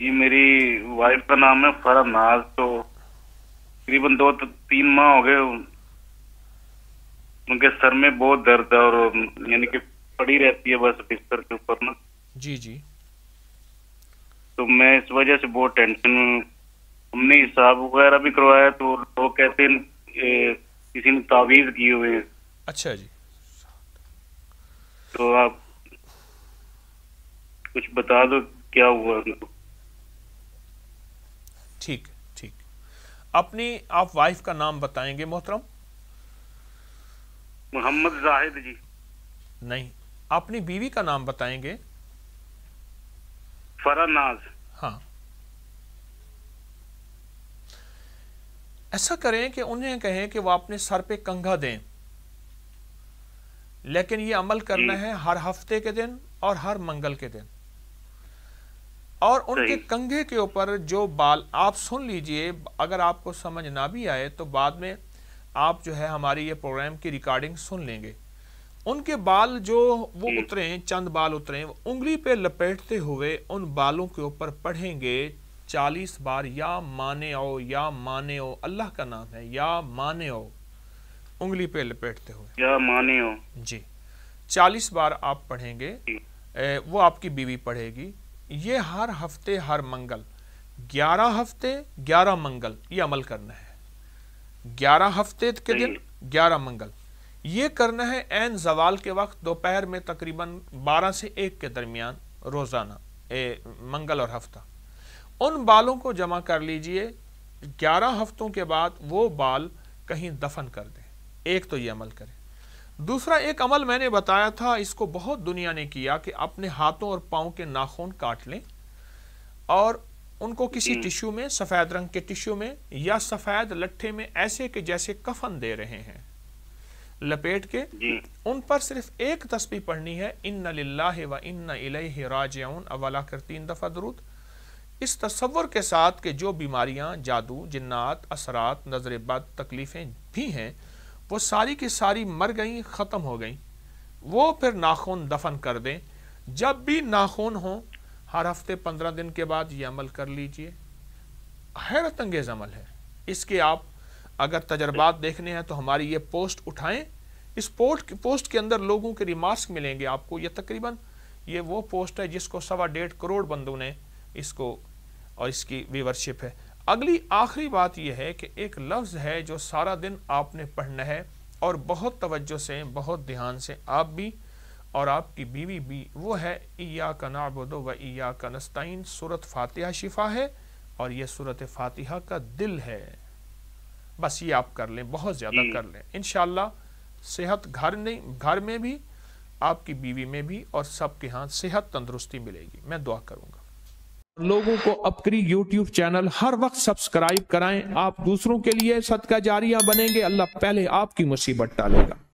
जी मेरी वाइफ का नाम है नाज तो तकरीबन दो तो तीन माह हो गए उनके सर में बहुत दर्द है और यानी कि पड़ी रहती है बस बिस्तर के ऊपर ना जी जी तो मैं इस वजह से बहुत टेंशन हमने हिसाब वगैरह भी करवाया तो लोग कहते हैं किसी ने तावीज किए हुए अच्छा जी तो आप कुछ बता दो क्या हुआ उनको ठीक ठीक अपनी आप वाइफ का नाम बताएंगे मोहतरम मोहम्मद जाहिद जी नहीं अपनी बीवी का नाम बताएंगे फरानाज हाँ ऐसा करें कि उन्हें कहें कि वह अपने सर पे कंघा दें लेकिन ये अमल करना है हर हफ्ते के दिन और हर मंगल के दिन और उनके कंघे के ऊपर जो बाल आप सुन लीजिए अगर आपको समझ ना भी आए तो बाद में आप जो है हमारी ये प्रोग्राम की रिकॉर्डिंग सुन लेंगे उनके बाल जो वो उतरे चंद बाल उतरे उंगली पे लपेटते हुए उन बालों के ऊपर पढ़ेंगे चालीस बार या माने ओ या माने ओ अल्लाह का नाम है या माने ओ उंगली पे लपेटते हुए या माने ओ जी चालीस बार आप पढ़ेंगे ए, वो आपकी बीवी पढ़ेगी ये हर हफ्ते हर मंगल ग्यारह हफ्ते ग्यारह मंगल ये अमल करना है ग्यारह हफ्ते के दिन ग्यारह मंगल ये करना है एन जवाल के वक्त दोपहर में तकरीबन बारह से एक के दरमियान रोज़ाना मंगल और हफ्ता उन बालों को जमा कर लीजिए ग्यारह हफ्तों के बाद वो बाल कहीं दफन कर दें एक तो ये अमल करें दूसरा एक अमल मैंने बताया था इसको बहुत दुनिया ने किया कि अपने हाथों और पाओ के नाखून काट लें और उनको किसी हम्म। टिश्यू में सफ़ेद रंग के टिश्यू में या सफ़ेद लट्ठे में ऐसे के जैसे कफन दे रहे हैं लपेट के उन पर सिर्फ एक तस्वीर पढ़नी है इन लाला व इन राजउन अवला कर तीन दफ़ा दरुद इस तस्वर के साथ के जो बीमारियां जादू जन्नात असरात नजरबद तकलीफ़ें भी हैं वो सारी की सारी मर गई ख़त्म हो गई वो फिर नाखून दफन कर दें जब भी नाखून हो हर हफ्ते पंद्रह दिन के बाद ये अमल कर लीजिए हैरत अंगेज़ अमल है इसके आप अगर तजर्बात देखने हैं तो हमारी ये पोस्ट उठाएं इस पोस्ट पोस्ट के अंदर लोगों के रिमार्क्स मिलेंगे आपको ये तकरीबन ये वो पोस्ट है जिसको सवा डेढ़ करोड़ बंदों ने इसको और इसकी व्यूवरशिप है अगली आखिरी बात यह है कि एक लफ्ज़ है जो सारा दिन आपने पढ़ना है और बहुत तवज्जो से बहुत ध्यान से आप भी और आपकी बीवी भी वो है ईया का नाबदो व ईया का नस्ताइन सूरत फातिहा शिफा है और यह सूरत फातिहा का दिल है बस ये आप कर लें बहुत ज़्यादा कर लें इन सेहत घर नहीं घर में भी आपकी बीवी में भी और सबके यहाँ सेहत तंदुरुस्ती मिलेगी मैं दुआ करूँगा लोगों को अपनी यूट्यूब चैनल हर वक्त सब्सक्राइब कराएं आप दूसरों के लिए सदका जारिया बनेंगे अल्लाह पहले आपकी मुसीबत डालेगा